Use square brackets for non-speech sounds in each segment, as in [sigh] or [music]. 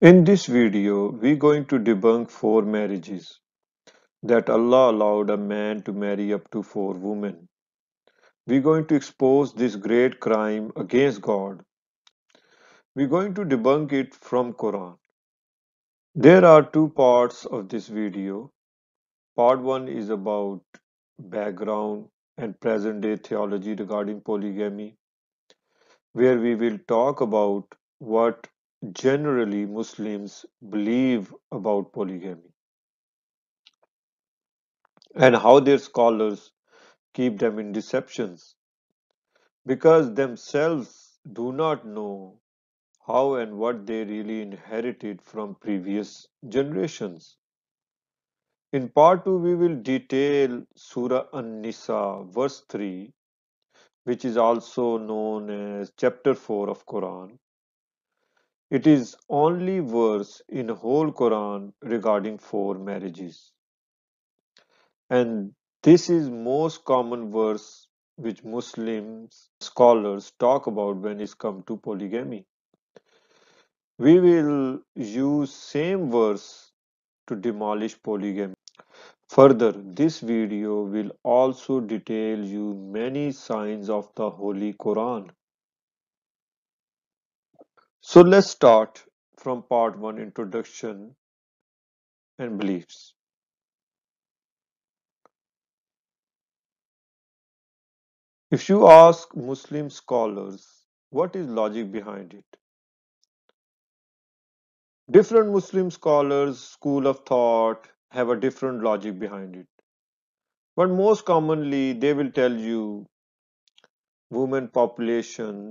In this video, we're going to debunk four marriages that Allah allowed a man to marry up to four women. We're going to expose this great crime against God. We're going to debunk it from Quran. There are two parts of this video. Part 1 is about background and present day theology regarding polygamy, where we will talk about what Generally Muslims believe about polygamy and how their scholars keep them in deceptions because themselves do not know how and what they really inherited from previous generations. In part 2, we will detail Surah An-Nisa, verse 3, which is also known as chapter 4 of Quran, it is only verse in whole Quran regarding four marriages. And this is most common verse which Muslims scholars talk about when it's come to polygamy. We will use same verse to demolish polygamy. Further, this video will also detail you many signs of the Holy Quran so let's start from part 1 introduction and beliefs. If you ask Muslim scholars what is logic behind it, different Muslim scholars school of thought have a different logic behind it. But most commonly they will tell you women population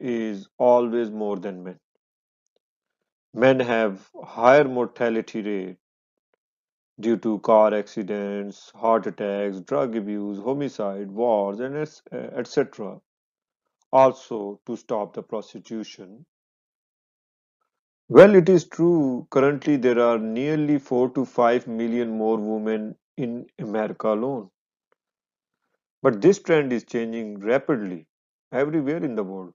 is always more than men. Men have higher mortality rate due to car accidents, heart attacks, drug abuse, homicide, wars, and etc. Also, to stop the prostitution. Well, it is true, currently there are nearly 4 to 5 million more women in America alone. But this trend is changing rapidly everywhere in the world.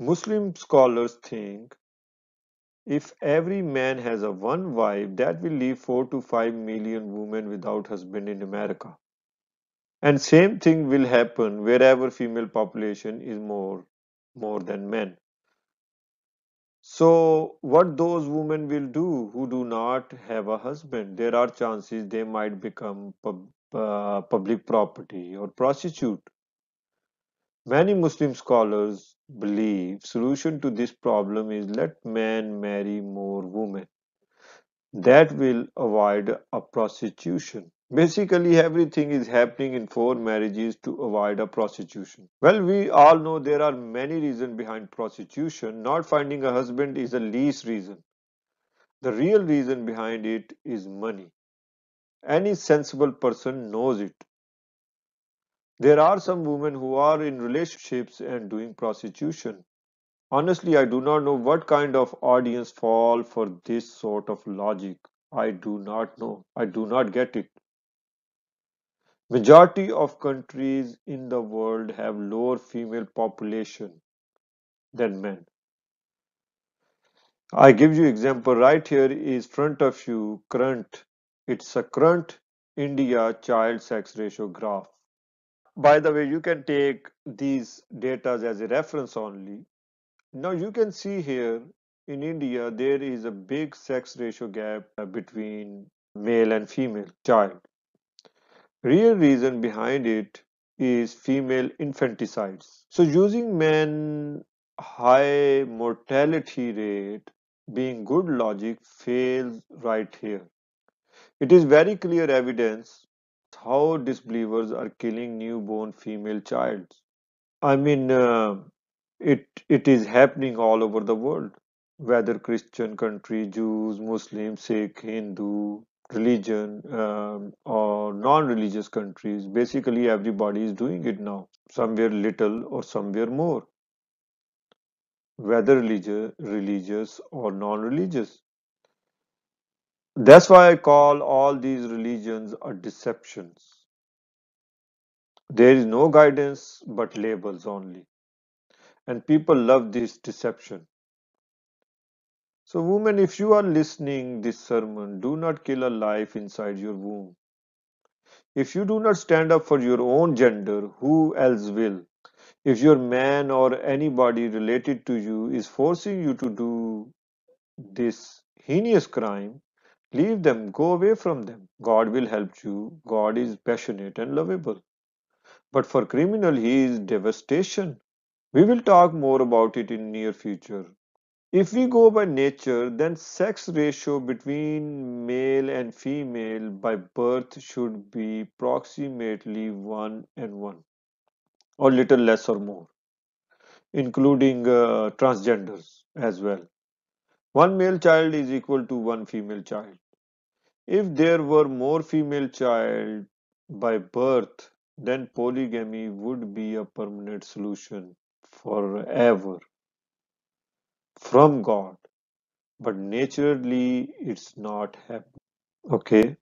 Muslim scholars think if every man has a one wife, that will leave 4 to 5 million women without husband in America. And same thing will happen wherever female population is more, more than men. So what those women will do who do not have a husband, there are chances they might become pub, uh, public property or prostitute. Many Muslim scholars believe solution to this problem is let men marry more women. That will avoid a prostitution. Basically, everything is happening in four marriages to avoid a prostitution. Well, we all know there are many reasons behind prostitution. Not finding a husband is the least reason. The real reason behind it is money. Any sensible person knows it. There are some women who are in relationships and doing prostitution. Honestly, I do not know what kind of audience fall for this sort of logic. I do not know. I do not get it. Majority of countries in the world have lower female population than men. I give you example right here is front of you current. It's a current India child sex ratio graph by the way you can take these data as a reference only now you can see here in india there is a big sex ratio gap between male and female child real reason behind it is female infanticides so using men high mortality rate being good logic fails right here it is very clear evidence how disbelievers are killing newborn female child. I mean, uh, it it is happening all over the world, whether Christian country, Jews, Muslims, Sikh, Hindu, religion um, or non-religious countries. Basically, everybody is doing it now, somewhere little or somewhere more, whether religious or non-religious. That's why I call all these religions are deceptions. There is no guidance but labels only. And people love this deception. So, woman, if you are listening this sermon, do not kill a life inside your womb. If you do not stand up for your own gender, who else will? If your man or anybody related to you is forcing you to do this heinous crime, Leave them, go away from them. God will help you. God is passionate and lovable. But for criminal, he is devastation. We will talk more about it in near future. If we go by nature, then sex ratio between male and female by birth should be approximately 1 and 1 or little less or more, including uh, transgenders as well. One male child is equal to one female child. If there were more female child by birth, then polygamy would be a permanent solution forever from God. But naturally, it's not happening. Okay.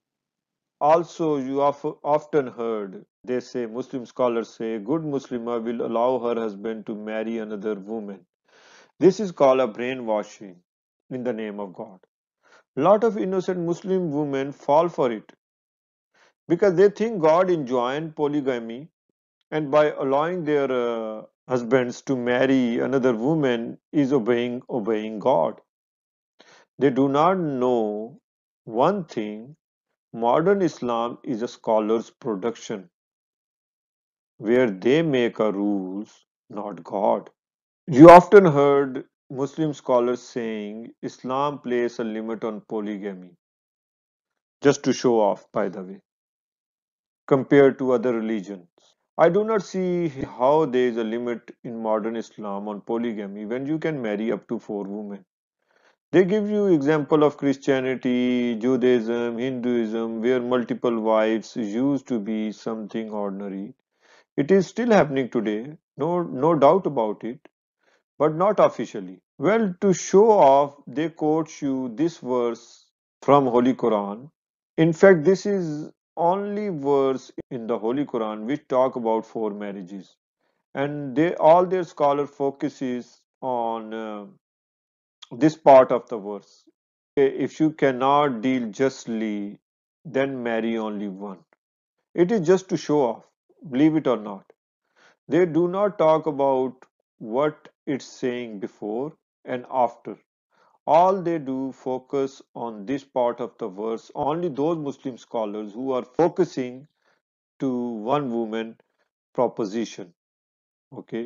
Also, you often heard they say Muslim scholars say good Muslima will allow her husband to marry another woman. This is called a brainwashing in the name of God. Lot of innocent Muslim women fall for it because they think God enjoined polygamy and by allowing their uh, husbands to marry another woman is obeying obeying God. They do not know one thing modern Islam is a scholar's production where they make a rules not God. You often heard Muslim scholars saying Islam places a limit on polygamy, just to show off, by the way, compared to other religions. I do not see how there is a limit in modern Islam on polygamy when you can marry up to four women. They give you example of Christianity, Judaism, Hinduism, where multiple wives used to be something ordinary. It is still happening today, no, no doubt about it but not officially. Well, to show off, they quote you this verse from Holy Quran. In fact, this is only verse in the Holy Quran which talk about four marriages, and they all their scholar focuses on uh, this part of the verse. If you cannot deal justly, then marry only one. It is just to show off, believe it or not. They do not talk about what it's saying before and after all they do focus on this part of the verse only those muslim scholars who are focusing to one woman proposition okay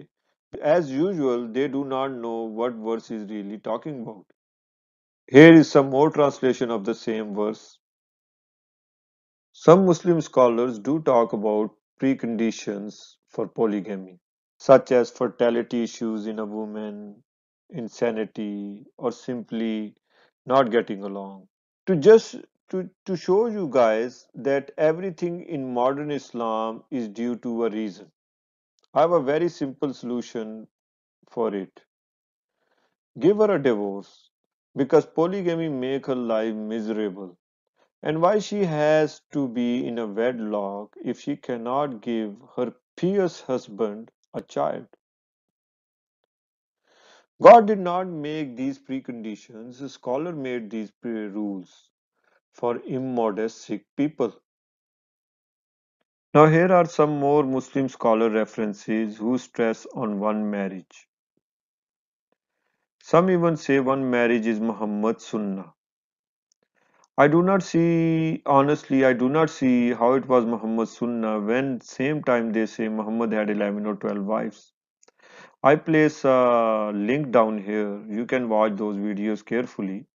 as usual they do not know what verse is really talking about here is some more translation of the same verse some muslim scholars do talk about preconditions for polygamy such as fertility issues in a woman, insanity, or simply not getting along. To just to, to show you guys that everything in modern Islam is due to a reason. I have a very simple solution for it. Give her a divorce because polygamy make her life miserable. And why she has to be in a wedlock if she cannot give her pious husband a child. God did not make these preconditions, a scholar made these rules for immodest Sikh people. Now, here are some more Muslim scholar references who stress on one marriage. Some even say one marriage is Muhammad Sunnah. I do not see, honestly, I do not see how it was Muhammad's Sunnah when same time they say Muhammad had 11 or 12 wives. I place a link down here. You can watch those videos carefully.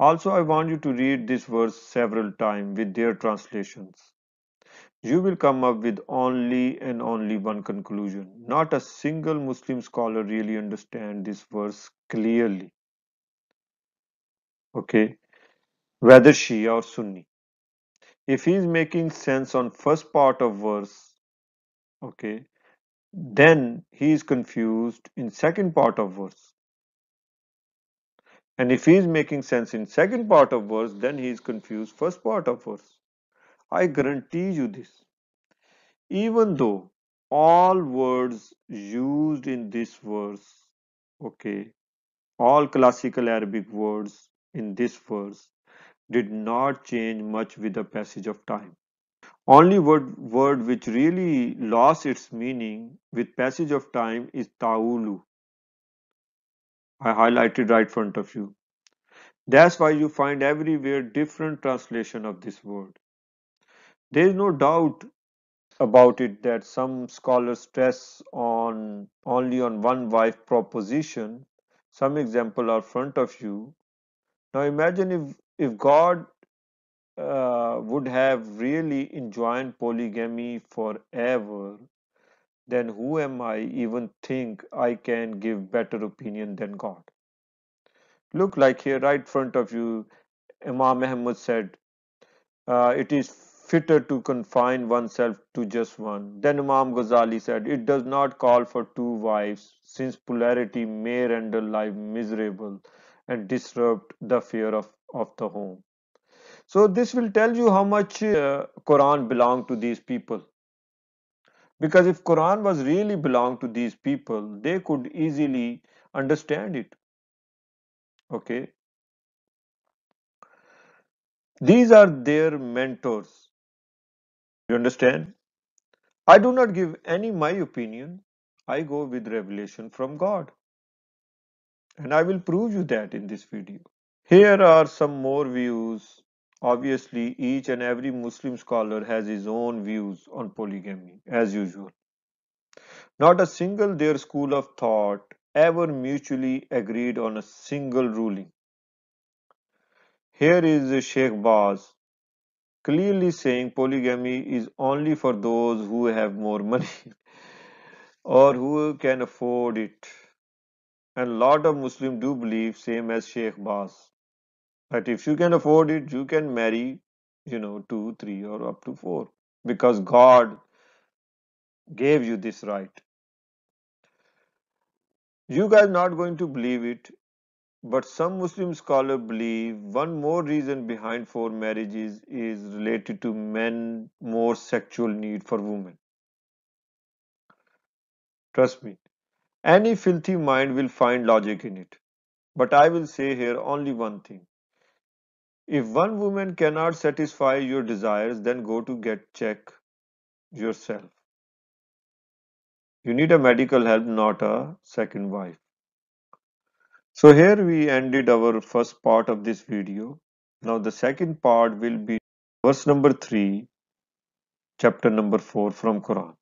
Also, I want you to read this verse several times with their translations. You will come up with only and only one conclusion. Not a single Muslim scholar really understands this verse clearly. Okay, whether Shia or Sunni. If he is making sense on first part of verse, okay, then he is confused in second part of verse. And if he is making sense in second part of verse, then he is confused first part of verse. I guarantee you this. Even though all words used in this verse, okay, all classical Arabic words in this verse did not change much with the passage of time. Only word, word which really lost its meaning with passage of time is Taulu. I highlighted right front of you. That's why you find everywhere different translation of this word. There is no doubt about it that some scholars stress on only on one wife proposition. Some example are front of you. Now imagine if if God uh, would have really enjoined polygamy forever, then who am I even think I can give better opinion than God? Look like here, right front of you, Imam Muhammad said, uh, it is fitter to confine oneself to just one. Then Imam Ghazali said, it does not call for two wives, since polarity may render life miserable and disrupt the fear of of the home so this will tell you how much uh, quran belonged to these people because if quran was really belonged to these people they could easily understand it okay these are their mentors you understand i do not give any my opinion i go with revelation from god and i will prove you that in this video here are some more views. Obviously, each and every Muslim scholar has his own views on polygamy, as usual. Not a single their school of thought ever mutually agreed on a single ruling. Here is Sheikh Baz clearly saying polygamy is only for those who have more money [laughs] or who can afford it. And lot of Muslims do believe same as Sheikh Baz. But if you can afford it, you can marry, you know, two, three, or up to four because God gave you this right. You guys not going to believe it, but some Muslim scholars believe one more reason behind four marriages is related to men more sexual need for women. Trust me, any filthy mind will find logic in it. But I will say here only one thing. If one woman cannot satisfy your desires, then go to get check yourself. You need a medical help, not a second wife. So here we ended our first part of this video. Now the second part will be verse number 3, chapter number 4 from Quran.